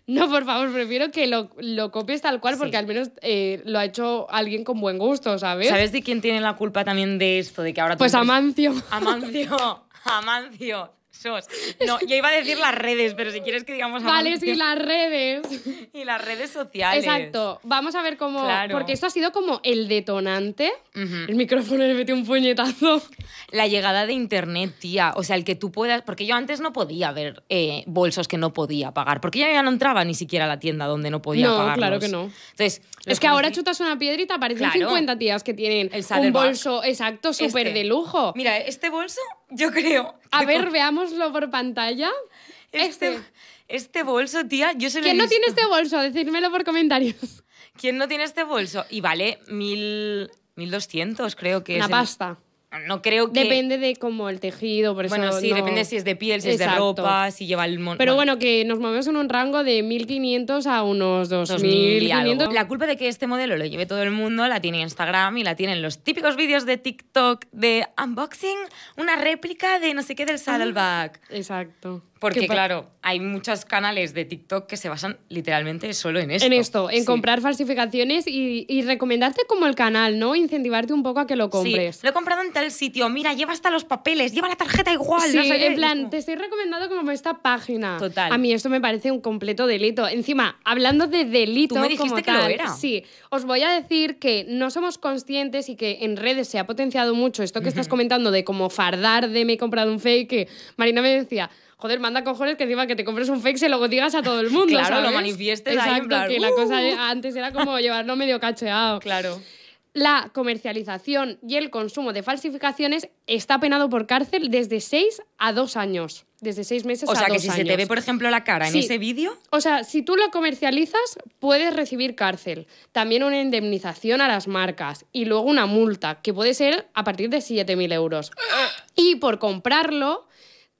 Speaker 1: no, por favor, prefiero que lo, lo copies tal cual porque al menos eh, lo ha hecho alguien con buen gusto, ¿sabes? ¿Sabes de quién tiene la culpa también de esto? De que ahora... Pues Amancio. Amancio.
Speaker 2: Amancio. No, yo iba a decir las redes, pero si quieres que digamos... Vale, sí, las
Speaker 1: redes.
Speaker 2: Y las redes sociales. Exacto.
Speaker 1: Vamos a ver cómo... Porque esto ha sido como el detonante. El micrófono le metió un puñetazo. La llegada de Internet, tía. O
Speaker 2: sea, el que tú puedas... Porque yo antes no podía ver eh, bolsos que no podía pagar. Porque ya no entraba ni siquiera a la tienda donde no podía no, pagarlos. claro que no.
Speaker 1: Entonces... Es que ahora chutas una piedrita y te aparecen 50 tías que tienen un bolso exacto súper este. de lujo. Mira, este bolso yo creo. A ver, veámoslo por pantalla. Este, este, este, bolso, tía, yo se lo ¿Quién no tiene este bolso? Decídmelo por comentarios.
Speaker 2: ¿Quién no tiene este bolso? Y vale mil, 1200, creo que Una es. pasta. No creo que. Depende
Speaker 1: de cómo el tejido, por Bueno, sí, depende si es de piel, si es de ropa,
Speaker 2: si lleva el. Mon... Pero
Speaker 1: bueno. que nos movemos en un rango de 1500 a unos 2500. La culpa de que este modelo lo lleve todo el mundo la tiene Instagram
Speaker 2: y la tienen los típicos vídeos de TikTok de unboxing, una réplica de no sé qué del saddleback. Ah, exacto. Porque, claro, hay muchos canales de TikTok que se basan literalmente solo en esto. En esto, en comprar
Speaker 1: falsificaciones y, recomendarte como el canal, ¿no? Incentivarte un poco a que lo compres. Sí, lo he comprado en tal sitio, mira, lleva hasta los papeles, lleva la tarjeta igual. Sí, en plan, te estoy recomendando como esta página. Total. A mí esto me parece un completo delito. Encima, hablando de delito Tú me dijiste que lo era. Sí, os voy a decir que no somos conscientes y que en redes se ha potenciado mucho esto que estás comentando de como fardar de me he comprado un fake, Marina me decía joder, manda cojones que encima que te compres un fake y lo digas a todo el mundo. claro, ¿sabes? lo manifiestes ahí que la cosa uh". antes era como llevarlo medio cacheado. Claro. La comercialización y el consumo de falsificaciones está penado por cárcel desde 6 a 2 años. Desde 6 meses a 2 años. O sea, que si se te ve, por
Speaker 2: ejemplo, la cara en ese
Speaker 1: vídeo. O sea, si tú lo comercializas, puedes recibir cárcel. También una indemnización a las marcas. Y luego una multa, que puede ser a partir de 7.000 euros. Y por comprarlo,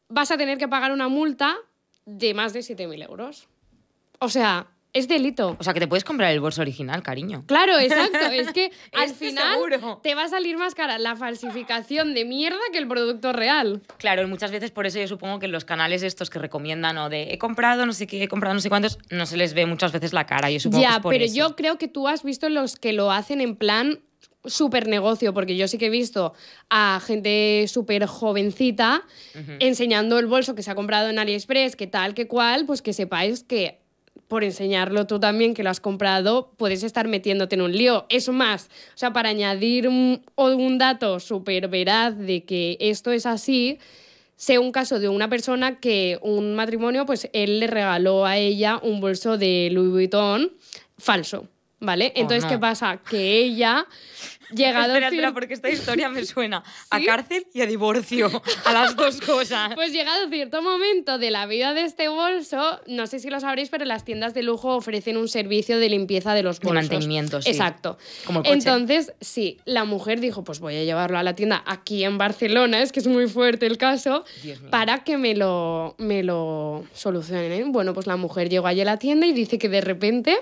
Speaker 1: vas a tener que pagar una multa de más de 7.000 euros. O
Speaker 2: sea, es delito. O sea, que te puedes comprar el bolso original, cariño. Claro, exacto. Es
Speaker 1: que al final te va a salir más cara la falsificación de mierda que el producto real. Claro, muchas
Speaker 2: veces por eso yo supongo que los canales estos que recomiendan o de he comprado no sé qué, he comprado no sé cuántos, no se les ve muchas veces la cara. Yo supongo ya, que es pero yo
Speaker 1: creo que tú has visto los que lo hacen en plan súper negocio, porque yo sí que he visto a gente súper jovencita enseñando el bolso que se ha comprado en AliExpress, que tal, que cual, pues que sepáis que por enseñarlo tú también que lo has comprado, puedes estar metiéndote en un lío. Es más, o sea, para añadir un, un dato súper veraz de que esto es así, sé un caso de una persona que un matrimonio, pues él le regaló a ella un bolso de Louis Vuitton falso. ¿Vale? Oh, Entonces, ¿qué pasa? Que ella llegado espera, porque esta historia
Speaker 2: me suena a cárcel y a divorcio,
Speaker 1: a las dos pues cosas. Pues llegado cierto momento de la vida de este bolso, no sé si lo sabréis, pero las tiendas de lujo ofrecen un servicio de limpieza de los bolsos. mantenimiento, Exacto. Entonces, sí, la mujer dijo, pues voy a llevarlo a la tienda aquí en Barcelona, es que es muy fuerte el caso, para que me lo, me lo solucionen. Bueno, pues la mujer llegó allí a la tienda y dice que de repente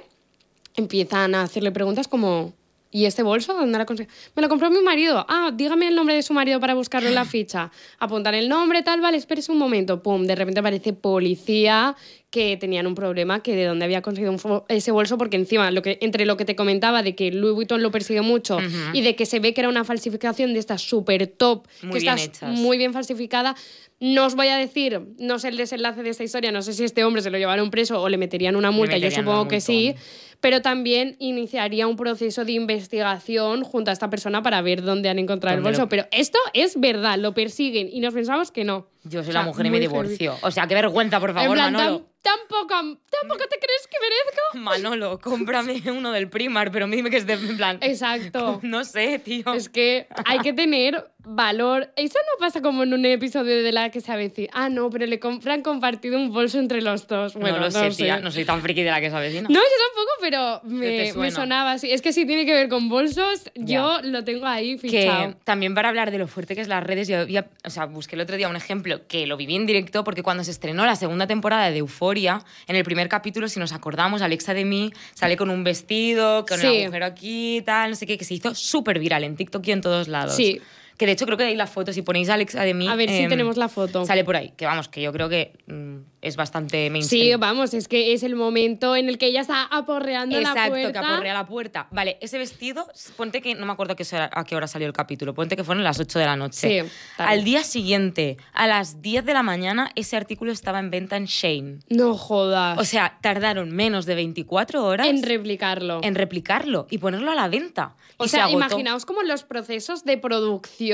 Speaker 1: empiezan a hacerle preguntas como, ¿y este bolso dónde la consiguió Me lo compró mi marido. Ah, dígame el nombre de su marido para buscarlo en la ficha. apuntar el nombre, tal, vale, espérese un momento. Pum, de repente aparece policía que tenían un problema que de dónde había conseguido ese bolso, porque encima, lo que, entre lo que te comentaba de que Louis Vuitton lo persiguió mucho y de que se ve que era una falsificación de esta super top, que está muy bien falsificada, no os voy a decir, no sé el desenlace de esta historia, no sé si este hombre se lo llevaron preso o le meterían una multa, yo supongo que sí, pero también iniciaría un proceso de investigación junto a esta persona para ver dónde han encontrado el bolso. Pero esto es verdad, lo persiguen y nos pensamos que no.
Speaker 2: Yo soy la mujer y me divorcio. O sea, qué vergüenza, por favor, Manolo.
Speaker 1: Tampoco, tampoco te crees que
Speaker 2: merezco. Manolo, cómprame uno del Primar, pero dime que es de plan. Exacto. No sé,
Speaker 1: tío. Es que hay que tener valor. Eso no pasa como en un episodio de la que se avecina. Ah, no, pero le han compartido un bolso entre los dos. Bueno, no, lo sé, No soy
Speaker 2: tan friki de la que se avecina. No, yo
Speaker 1: tampoco, pero me, sonaba así. Es que si tiene que ver con bolsos, yo lo tengo ahí fichado.
Speaker 2: también para hablar de lo fuerte que es las redes, yo o sea, busqué el otro día un ejemplo que lo viví en directo porque cuando se estrenó la segunda temporada de Euforia, en el primer capítulo, si nos acordamos, Alexa de mí sale con un vestido, con una mujer agujero aquí, tal, no sé qué, que se hizo súper viral en TikTok y en todos lados. Sí. Que de hecho creo que hay la foto, si ponéis Alexa de mí. A ver si em, tenemos la foto. Sale por ahí, que vamos, que yo creo que mm, es bastante mainstream. Sí,
Speaker 1: vamos, es que es el momento en el que ella está aporreando la puerta. Exacto, que aporrea
Speaker 2: la puerta. Vale, ese vestido, ponte que, no me acuerdo a qué hora salió el capítulo, ponte que fueron las 8 de la noche. Sí. Al día siguiente, a las 10 de la mañana, ese artículo estaba en venta en Shane. No jodas. O sea, tardaron menos de 24 horas. En replicarlo. En replicarlo y ponerlo a la venta. O sea, imaginaos
Speaker 1: como los procesos de producción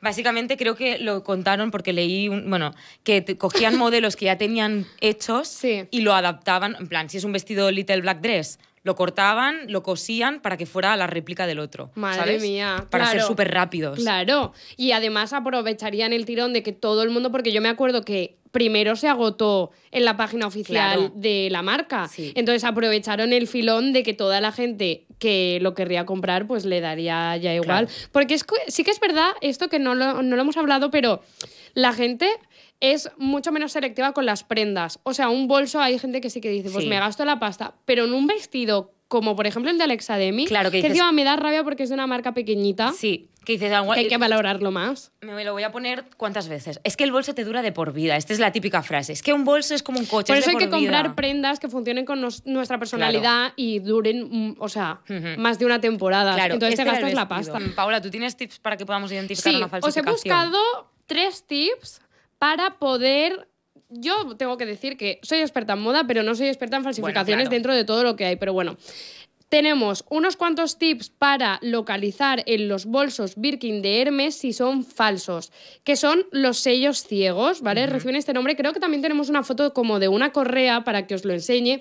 Speaker 1: Básicamente creo que lo contaron porque
Speaker 2: leí, un, bueno, que cogían modelos que ya tenían hechos y lo adaptaban, en plan, si es un vestido Little Black Dress, lo cortaban, lo cosían para que fuera la réplica del otro. Madre mía. Para ser súper rápidos. Claro.
Speaker 1: Y además aprovecharían el tirón de que todo el mundo, porque yo me acuerdo que primero se agotó en la página oficial de la marca. Entonces aprovecharon el filón de que toda la gente que lo querría comprar, pues le daría ya igual. Porque es, sí que es verdad esto que no lo, hemos hablado, pero la gente es mucho menos selectiva con las prendas. O sea, un bolso hay gente que sí que dice, pues me gasto la pasta, pero en un vestido como por ejemplo el de Alexa Demi, claro, que, me da rabia porque es de una marca pequeñita. Sí, que dices... Ah, hay eh, que valorarlo más.
Speaker 2: Me lo voy a poner cuántas veces. Es que el bolso te dura de por vida. Esta es la típica frase. Es que un bolso es como un coche. Por eso hay que comprar
Speaker 1: prendas que funcionen con nuestra personalidad y duren, mm, o sea, más de una temporada. Claro, Entonces te este gastas la pasta.
Speaker 2: Paula, ¿tú tienes tips para que podamos identificar una falsificación? Os he buscado
Speaker 1: tres tips para poder yo tengo que decir que soy experta en moda, pero no soy experta en falsificaciones dentro de todo lo que hay. Pero bueno, tenemos unos cuantos tips para localizar en los bolsos Birkin de Hermes si son falsos, que son los sellos ciegos, ¿vale? Reciben este nombre. Creo que también tenemos una foto como de una correa para que os lo enseñe.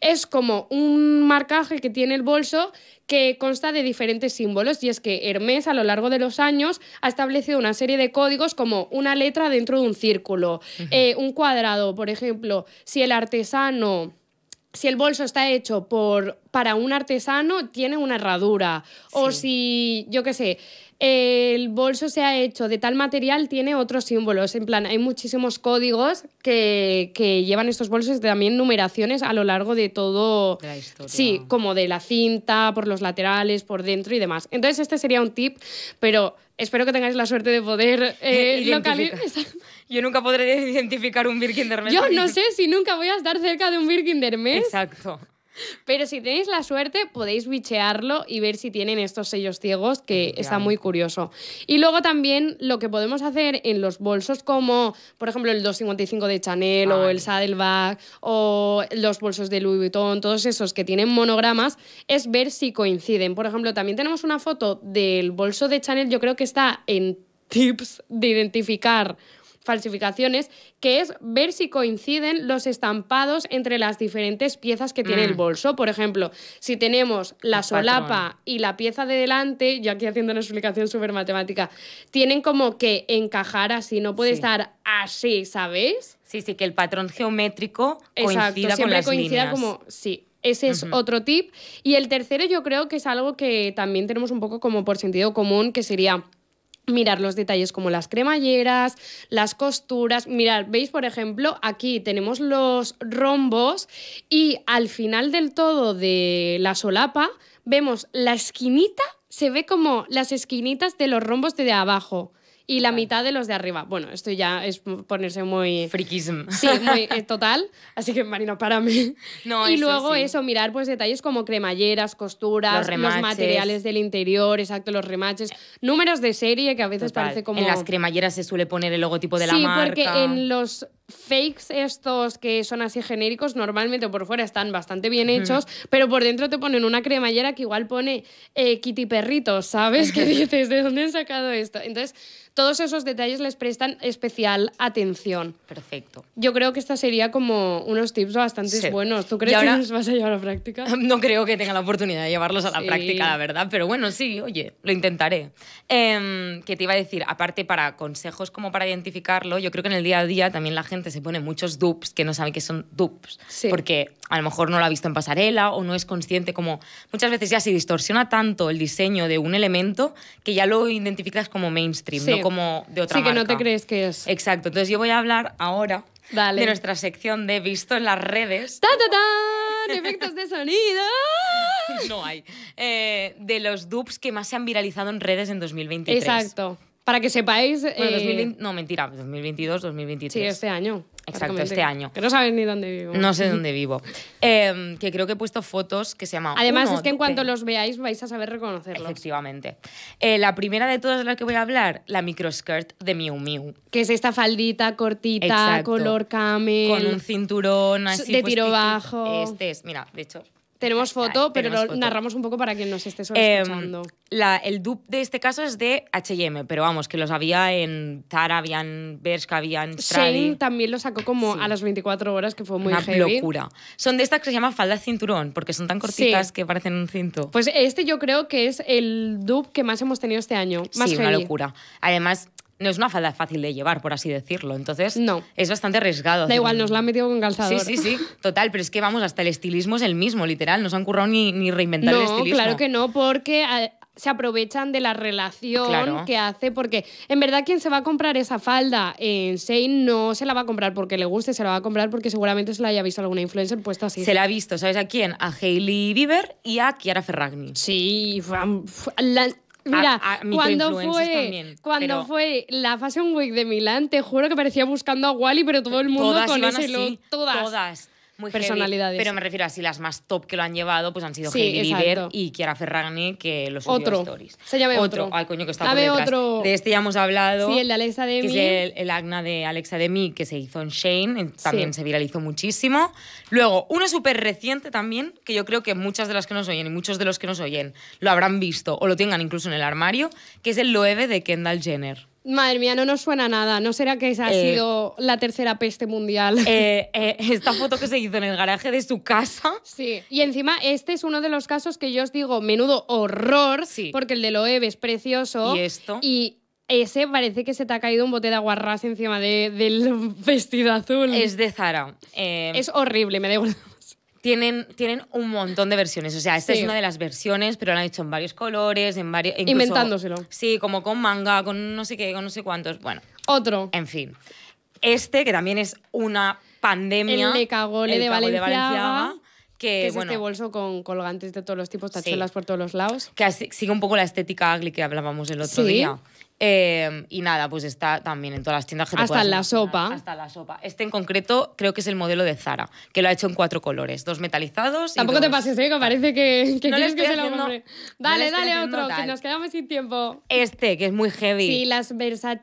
Speaker 1: Es como un marcaje que tiene el bolso que consta de diferentes símbolos y es que Hermes a lo largo de los años ha establecido una serie de códigos como una letra dentro de un círculo, eh, un cuadrado, por ejemplo, si el artesano si el bolso está hecho por, para un artesano, tiene una herradura. O si, yo qué sé, el bolso se ha hecho de tal material, tiene otros símbolos. En plan, hay muchísimos códigos que, llevan estos bolsos, también numeraciones a lo largo de todo. De la historia. Sí, como de la cinta, por los laterales, por dentro y demás. Entonces, este sería un tip, pero espero que tengáis la suerte de poder eh, localizar yo
Speaker 2: nunca podré
Speaker 1: identificar un Hermes. Yo no sé si nunca voy a estar cerca de un Hermes. Exacto. Pero si tenéis la suerte, podéis bichearlo y ver si tienen estos sellos ciegos, que está muy curioso. Y luego también lo que podemos hacer en los bolsos, como por ejemplo el 255 de Chanel o el Saddleback o los bolsos de Louis Vuitton, todos esos que tienen monogramas, es ver si coinciden. Por ejemplo, también tenemos una foto del bolso de Chanel, yo creo que está en tips de identificar falsificaciones, que es ver si coinciden los estampados entre las diferentes piezas que tiene el mm. bolso. Por ejemplo, si tenemos la solapa y la pieza de delante, yo aquí haciendo una explicación súper matemática, tienen como que encajar así, no puede estar así, ¿sabéis? Sí, sí, que el patrón geométrico coincida con las coincida como, sí, ese es otro tip. Y el tercero yo creo que es algo que también tenemos un poco como por sentido común, que sería mirar los detalles como las cremalleras, las costuras. Mirad, veis, por ejemplo, aquí tenemos los rombos y al final del todo de la solapa vemos la esquinita, se ve como las esquinitas de los rombos de, de abajo y la mitad de los de arriba. Bueno, esto ya es ponerse muy... Friquism. Sí, eh, total. Así que, Marina, para mí. y luego eso, mirar pues detalles como cremalleras, costuras, los, materiales del interior, exacto, los remaches, números de serie que a veces parece como... En las
Speaker 2: cremalleras se suele poner el logotipo de la marca. Sí, porque en
Speaker 1: los fakes estos que son así genéricos, normalmente por fuera están bastante bien hechos, pero por dentro te ponen una cremallera que igual pone eh, kitty perrito, ¿sabes? ¿Qué dices? ¿De dónde han sacado esto? Entonces, todos esos detalles les prestan especial atención. Perfecto. Yo creo que esta sería como unos tips bastante buenos. ¿Tú crees que los vas a llevar a la práctica?
Speaker 2: No creo que tenga la oportunidad de llevarlos a la práctica, la verdad, pero bueno, sí, oye, lo intentaré. Eh, em, que te iba a decir, aparte para consejos como para identificarlo, yo creo que en el día a día también la gente se ponen muchos dupes que no saben que son dupes, sí. porque a lo mejor no lo ha visto en pasarela o no es consciente, como muchas veces ya se distorsiona tanto el diseño de un elemento que ya lo identificas como mainstream, no como de otra sí, marca. Sí, que no te crees que es. Exacto, entonces yo voy a hablar ahora de nuestra sección de visto en las redes. ¡Ta, ta, ta! Efectos de sonido. No hay. Eh, de los dupes que más se han viralizado en redes en 2023. Exacto.
Speaker 1: Para que sepáis. Eh,
Speaker 2: no, mentira, 2022, 2023. Sí, este año. Exacto, este año. Que no sabes
Speaker 1: ni dónde vivo. No sé dónde vivo. Em, que creo
Speaker 2: que he puesto fotos que se llaman... Además, es que en
Speaker 1: cuanto los veáis vais a saber reconocerlos.
Speaker 2: Efectivamente. Eh, la primera de todas de las que voy a hablar, la skirt de Miu Miu.
Speaker 1: Que es esta faldita cortita, color camel. Con un
Speaker 2: cinturón así. De tiro bajo. Este
Speaker 1: es, mira, de hecho, tenemos foto, pero narramos un poco para quien nos esté em, solo
Speaker 2: el dupe de este caso es de HM, pero vamos, que los había en Zara, habían Bershka, habían
Speaker 1: también lo sacó como a las 24 horas, que fue muy Una locura. Son de estas que se llaman falda
Speaker 2: cinturón, porque son tan cortitas que parecen un cinto.
Speaker 1: Pues este yo creo que es el dupe que más hemos tenido este año. Más sí, una locura.
Speaker 2: Además, no es una falda fácil de llevar, por así decirlo. Entonces, es bastante arriesgado. Da igual, nos la
Speaker 1: han metido con calzador. Sí, sí,
Speaker 2: sí. Total, pero es que vamos, hasta el estilismo es el mismo, literal. No se han currado ni, ni reinventar el estilismo. claro que
Speaker 1: no, porque ah, se aprovechan de la relación que hace, porque en verdad quien se va a comprar esa falda en Shane no se la va a comprar porque le guste, se la va a comprar porque seguramente se la haya visto alguna influencer puesta así. Se la ha visto, ¿sabes a quién? A Hailey Bieber y a Kiara Ferragni. Sí, la, Mira, cuando, fue, cuando fue la Fashion Week de Milán, te juro que parecía buscando a Wally, pero todo el mundo con ese Todas. todas
Speaker 2: muy personalidades. pero me refiero a si las más top que lo han llevado, pues han sido sí, Heidi y Chiara Ferragni, que los subió otro. stories. Se otro. otro. coño, que está por De este ya hemos hablado. Sí, el de Alexa de que el, agna acna de Alexa de mí que se hizo en Shane, también se viralizó muchísimo. Luego, uno súper reciente también, que yo creo que muchas de las que nos oyen y muchos de los que nos oyen lo habrán visto o lo tengan incluso en el armario, que es el Loewe de Kendall Jenner.
Speaker 1: Madre mía, no nos suena nada. ¿No será que esa ha eh, sido la tercera peste mundial? Eh, eh, esta foto que se hizo en el garaje de su casa. Sí. Y encima, este es uno de los casos que yo os digo, menudo horror, sí. porque el de Loeb es precioso. Y esto. Y ese parece que se te ha caído un bote de aguarrás encima del vestido azul. Es de Zara. Es horrible, me da tienen, tienen
Speaker 2: un montón de versiones. O sea, esta es una de las versiones, pero la han hecho en varios colores, en varios. Incluso, Inventándoselo. Sí, como con manga, con no sé qué, con no sé cuántos. Bueno. Otro. En fin. Este, que también es una pandemia. El de Cagole, el de,
Speaker 1: Que, es este bolso con colgantes de todos los tipos, tachuelas por todos los lados. Que sigue un poco la estética ugly que
Speaker 2: hablábamos el otro sí. día. Em, y nada, pues está también en todas las tiendas Hasta la sopa. Hasta la sopa. Este en concreto creo que es el modelo de Zara, que lo ha hecho en cuatro colores, dos metalizados. Tampoco te pases,
Speaker 1: ¿eh? Que parece que, no quieres que se lo Dale, dale otro, que nos quedamos sin tiempo. Este, que es muy heavy. Sí, las,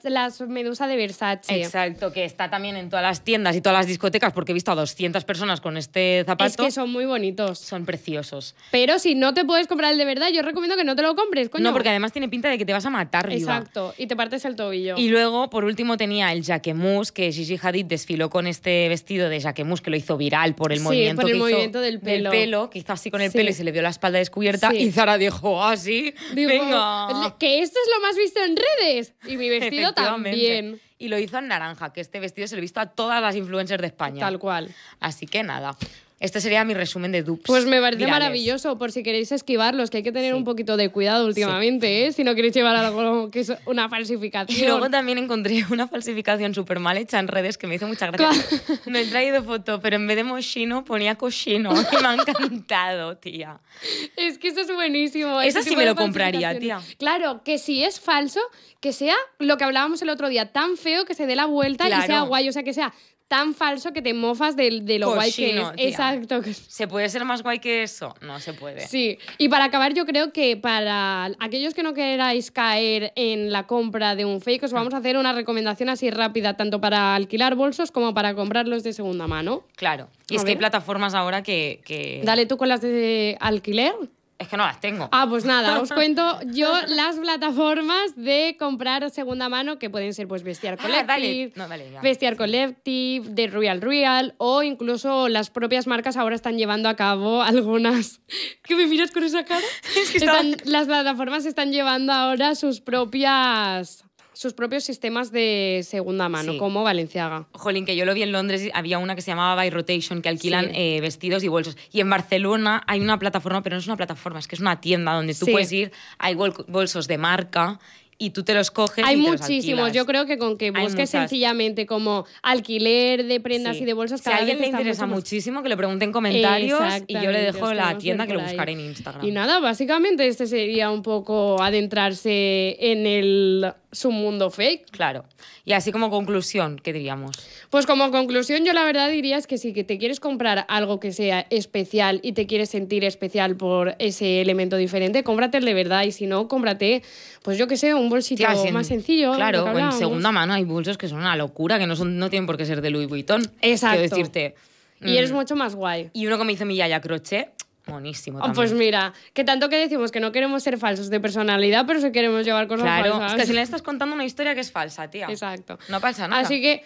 Speaker 1: las medusas de Versace. Exacto, que está también en
Speaker 2: todas las tiendas y todas las discotecas, porque he visto a 200 personas con este zapato. Es que son
Speaker 1: muy bonitos.
Speaker 2: Son preciosos.
Speaker 1: Pero si no te puedes comprar el de verdad, yo recomiendo que no te lo compres, No, porque además tiene pinta de
Speaker 2: que te vas a matar, Exacto
Speaker 1: y te partes el tobillo. Y
Speaker 2: luego, por último, tenía el jaquemus, que Gigi Hadid desfiló con este vestido de jaquemus, que lo hizo viral por el movimiento, por el movimiento
Speaker 1: del, pelo. quizás pelo.
Speaker 2: que hizo así con el pelo y se le vio la espalda descubierta. Y Zara dijo, así, ah, venga. Que esto es lo más visto en redes. Y mi vestido también y lo hizo en naranja, que este vestido se lo he visto a todas las influencers de España. Tal cual. Así que nada. Este sería mi resumen de dupes. Pues me parece maravilloso,
Speaker 1: por si queréis esquivarlos, que hay que tener un poquito de cuidado últimamente, ¿eh? si no queréis
Speaker 2: llevar algo que es una falsificación. Y luego también encontré una falsificación súper mal hecha en redes que me hizo mucha gracia. No he traído foto, pero en vez de mochino ponía Cochino y me ha
Speaker 1: encantado, tía. Es que eso es buenísimo. eso sí me lo compraría, tía. Claro, que si es falso, que sea lo que hablábamos el otro día, tan feo que se dé la vuelta y sea guay, o sea, que sea tan falso que te mofas de, lo guay que es. Exacto.
Speaker 2: ¿Se puede ser más guay que eso? No se puede. Sí.
Speaker 1: Y para acabar, yo creo que para aquellos que no queráis caer en la compra de un fake, os vamos a hacer una recomendación así rápida, tanto para alquilar bolsos como para comprarlos de segunda mano. Claro. Y es que hay plataformas ahora que... Dale tú con las de alquiler. Es que no las tengo. Ah, pues nada, os cuento yo las plataformas de comprar segunda mano que pueden ser pues Bestiar ah, Collective, Bestiar Collective, The Real Real o incluso las propias marcas ahora están llevando a cabo algunas. ¿Qué me miras con esa cara? es que Las plataformas están llevando ahora sus propias sus propios sistemas de segunda mano, como Valenciaga.
Speaker 2: Jolín, que yo lo vi en Londres, había una que se llamaba By Rotation, que alquilan eh, vestidos y bolsos. Y en Barcelona hay una plataforma, pero no es una plataforma, es que es una tienda donde tú puedes ir, hay bolsos de marca y tú te los coges. Hay y te muchísimos. yo creo que con que busques sencillamente
Speaker 1: como alquiler de prendas y de bolsas. si a alguien le interesa
Speaker 2: muchísimo, que le pregunten comentarios y yo le dejo la tienda que lo buscaré en Instagram. Y
Speaker 1: nada, básicamente este sería un poco adentrarse en el su mundo fake. Claro. Y así como conclusión, ¿qué diríamos? Pues como conclusión, yo la verdad diría es que si te quieres comprar algo que sea especial y te quieres sentir especial por ese elemento diferente, cómprate el de verdad y si no, cómprate, pues yo qué sé, un bolsito más sencillo. Claro, en segunda mano
Speaker 2: hay bolsos que son una locura, que no, son, no tienen por qué ser de Louis Vuitton. Exacto. decirte. Y eres mm.
Speaker 1: mucho más guay. Y uno que me hizo mi Yaya Crochet,
Speaker 2: Monísimo. Ah, pues
Speaker 1: mira, que tanto que decimos que no queremos ser falsos de personalidad, pero si queremos llevar cosas claro, falsas. Claro, es que si le estás contando una historia que es falsa, tía. Exacto. No pasa nada. Así que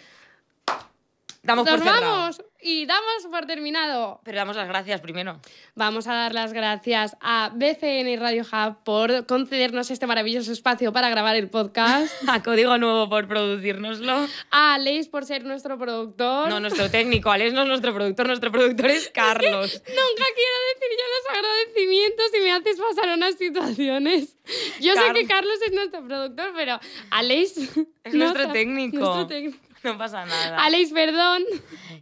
Speaker 2: nos vamos
Speaker 1: y damos por terminado.
Speaker 2: Pero damos las gracias primero.
Speaker 1: Vamos a dar las gracias a BCN y Radio Hub por concedernos este maravilloso espacio para grabar el podcast. a
Speaker 2: Código Nuevo por producirnoslo.
Speaker 1: A Alex por ser nuestro productor. No, nuestro
Speaker 2: técnico. Alex no es nuestro productor, nuestro productor es Carlos.
Speaker 1: nunca quiero decir yo los agradecimientos y me haces pasar unas situaciones. Yo sé que Carlos es nuestro productor, pero Alex... Es nuestro, técnico. nuestro técnico. No pasa nada.
Speaker 2: Aleix, perdón.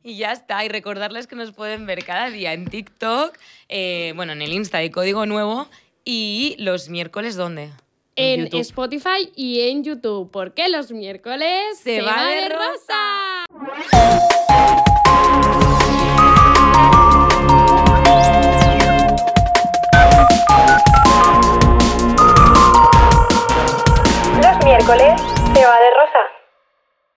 Speaker 2: Y ya está. Y recordarles que nos pueden ver cada día en TikTok, eh, bueno, en el Insta de Código Nuevo y los miércoles, ¿dónde?
Speaker 1: En, Spotify y en YouTube, porque los miércoles se, va, de rosa.